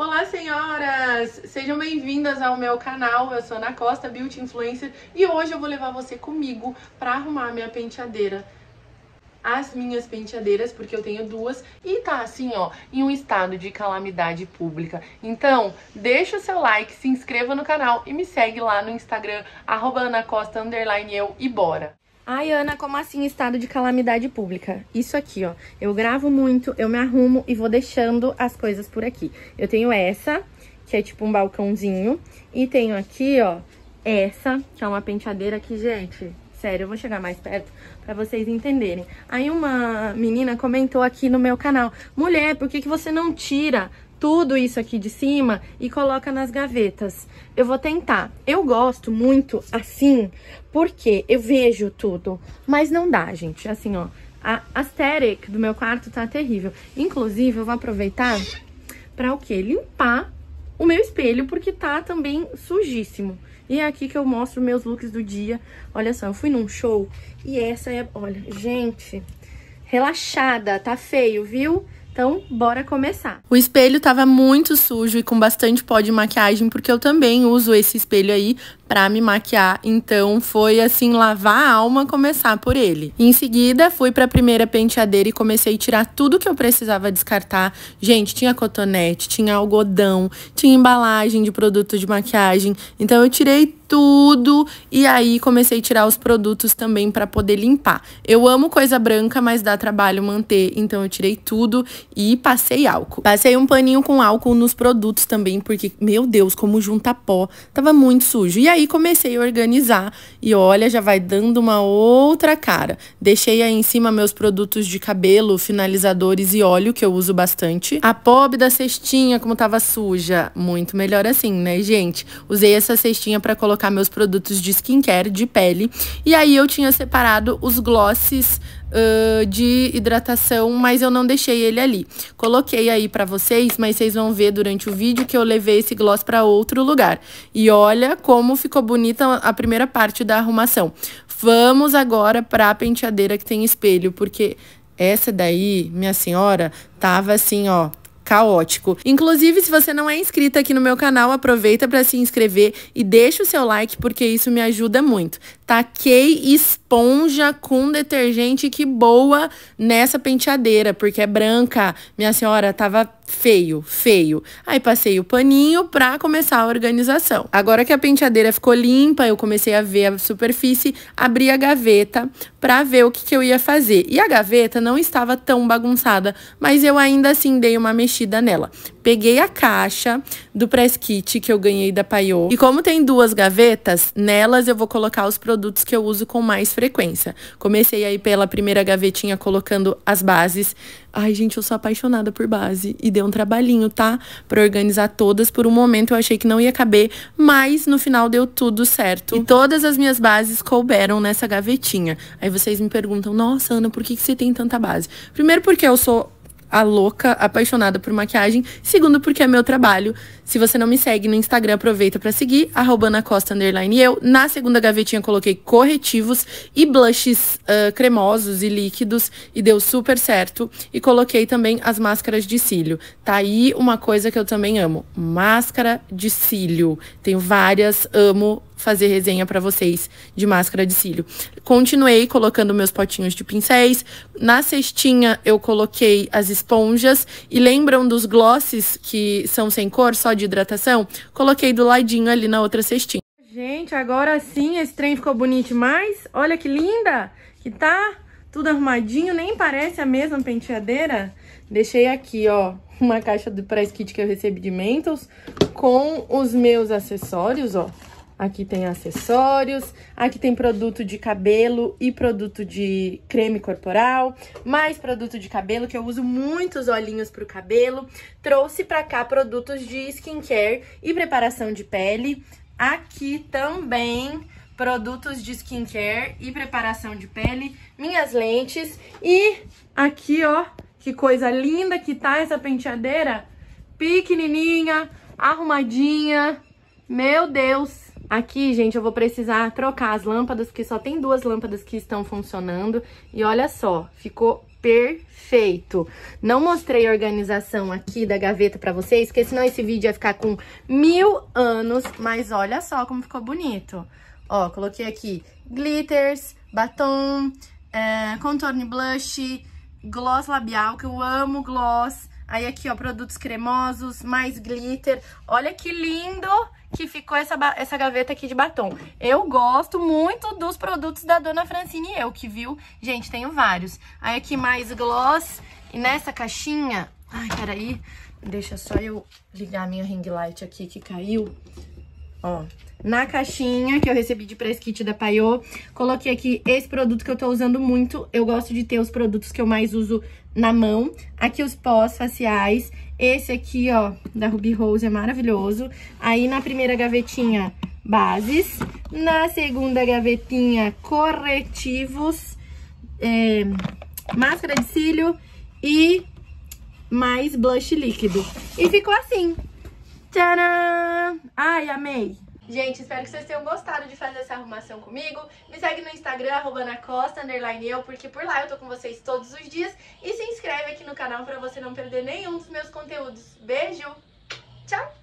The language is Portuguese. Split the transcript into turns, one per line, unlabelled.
Olá, senhoras! Sejam bem-vindas ao meu canal. Eu sou Ana Costa, Beauty Influencer, e hoje eu vou levar você comigo para arrumar minha penteadeira. As minhas penteadeiras, porque eu tenho duas, e tá assim, ó, em um estado de calamidade pública. Então, deixa o seu like, se inscreva no canal e me segue lá no Instagram, arroba Ana Costa, underline eu, e bora! Ai, Ana, como assim estado de calamidade pública? Isso aqui, ó. Eu gravo muito, eu me arrumo e vou deixando as coisas por aqui. Eu tenho essa, que é tipo um balcãozinho. E tenho aqui, ó, essa, que é uma penteadeira que, gente, sério, eu vou chegar mais perto para vocês entenderem. Aí uma menina comentou aqui no meu canal, mulher, por que, que você não tira tudo isso aqui de cima e coloca nas gavetas. Eu vou tentar. Eu gosto muito assim, porque eu vejo tudo, mas não dá, gente. Assim, ó, a aesthetic do meu quarto tá terrível. Inclusive, eu vou aproveitar para o quê? Limpar o meu espelho, porque tá também sujíssimo. E é aqui que eu mostro meus looks do dia. Olha só, eu fui num show e essa é... Olha, gente, relaxada, tá feio, viu? Então, bora começar. O espelho tava muito sujo e com bastante pó de maquiagem, porque eu também uso esse espelho aí para me maquiar. Então, foi assim lavar a alma começar por ele. Em seguida, fui para a primeira penteadeira e comecei a tirar tudo que eu precisava descartar. Gente, tinha cotonete, tinha algodão, tinha embalagem de produto de maquiagem. Então, eu tirei tudo e aí comecei a tirar os produtos também para poder limpar. Eu amo coisa branca, mas dá trabalho manter, então eu tirei tudo e passei álcool. Passei um paninho com álcool nos produtos também, porque meu Deus, como junta pó, tava muito sujo. E aí comecei a organizar e olha, já vai dando uma outra cara. Deixei aí em cima meus produtos de cabelo, finalizadores e óleo que eu uso bastante. A pobre da cestinha como tava suja, muito melhor assim, né, gente? Usei essa cestinha para colocar colocar meus produtos de skincare, de pele. E aí eu tinha separado os glosses uh, de hidratação, mas eu não deixei ele ali. Coloquei aí para vocês, mas vocês vão ver durante o vídeo que eu levei esse gloss para outro lugar. E olha como ficou bonita a primeira parte da arrumação. Vamos agora para a penteadeira que tem espelho, porque essa daí, minha senhora, tava assim, ó, caótico. Inclusive, se você não é inscrita aqui no meu canal, aproveita para se inscrever e deixa o seu like porque isso me ajuda muito taquei esponja com detergente que boa nessa penteadeira, porque é branca. Minha senhora, tava feio, feio. Aí passei o paninho pra começar a organização. Agora que a penteadeira ficou limpa, eu comecei a ver a superfície, abri a gaveta pra ver o que, que eu ia fazer. E a gaveta não estava tão bagunçada, mas eu ainda assim dei uma mexida nela. Peguei a caixa do press kit que eu ganhei da Paiô. E como tem duas gavetas, nelas eu vou colocar os produtos produtos que eu uso com mais frequência. Comecei aí pela primeira gavetinha colocando as bases. Ai, gente, eu sou apaixonada por base e deu um trabalhinho, tá? Para organizar todas. Por um momento eu achei que não ia caber, mas no final deu tudo certo. E todas as minhas bases couberam nessa gavetinha. Aí vocês me perguntam: "Nossa, Ana, por que que você tem tanta base?" Primeiro porque eu sou a louca apaixonada por maquiagem. Segundo, porque é meu trabalho. Se você não me segue no Instagram, aproveita para seguir, arroba na costa, underline eu. Na segunda gavetinha coloquei corretivos e blushes uh, cremosos e líquidos e deu super certo. E coloquei também as máscaras de cílio. Tá aí uma coisa que eu também amo, máscara de cílio. Tenho várias, amo fazer resenha para vocês de máscara de cílio. Continuei colocando meus potinhos de pincéis. Na cestinha eu coloquei as esponjas e lembram dos glosses que são sem cor, só de hidratação? Coloquei do ladinho ali na outra cestinha. Gente, agora sim esse trem ficou bonito demais. Olha que linda que tá tudo arrumadinho, nem parece a mesma penteadeira. Deixei aqui, ó, uma caixa do press kit que eu recebi de Mentos com os meus acessórios, ó. Aqui tem acessórios, aqui tem produto de cabelo e produto de creme corporal, mais produto de cabelo, que eu uso muitos olhinhos pro cabelo. Trouxe pra cá produtos de skincare e preparação de pele. Aqui também produtos de skincare e preparação de pele, minhas lentes e aqui, ó, que coisa linda que tá essa penteadeira, pequenininha, arrumadinha, meu Deus, Aqui, gente, eu vou precisar trocar as lâmpadas, porque só tem duas lâmpadas que estão funcionando. E olha só, ficou perfeito. Não mostrei a organização aqui da gaveta pra vocês, porque senão esse vídeo ia ficar com mil anos. Mas olha só como ficou bonito. Ó, coloquei aqui glitters, batom, é, contorno e blush, gloss labial, que eu amo gloss. Aí aqui, ó, produtos cremosos, mais glitter. Olha que lindo! que ficou essa, essa gaveta aqui de batom. Eu gosto muito dos produtos da Dona Francine e eu, que viu? Gente, tenho vários. Aí aqui mais gloss. E nessa caixinha... Ai, peraí. Deixa só eu ligar minha ring light aqui que caiu. Ó, na caixinha que eu recebi de press kit da Paiô. Coloquei aqui esse produto que eu tô usando muito. Eu gosto de ter os produtos que eu mais uso na mão. Aqui os pós faciais. Esse aqui, ó, da Ruby Rose é maravilhoso. Aí na primeira gavetinha, bases. Na segunda gavetinha, corretivos. É, máscara de cílio e mais blush líquido. E ficou assim. Tcharam! Ai, amei! Gente, espero que vocês tenham gostado de fazer essa arrumação comigo. Me segue no Instagram, arroba underline eu, porque por lá eu tô com vocês todos os dias. E se inscreve aqui no canal pra você não perder nenhum dos meus conteúdos. Beijo, tchau!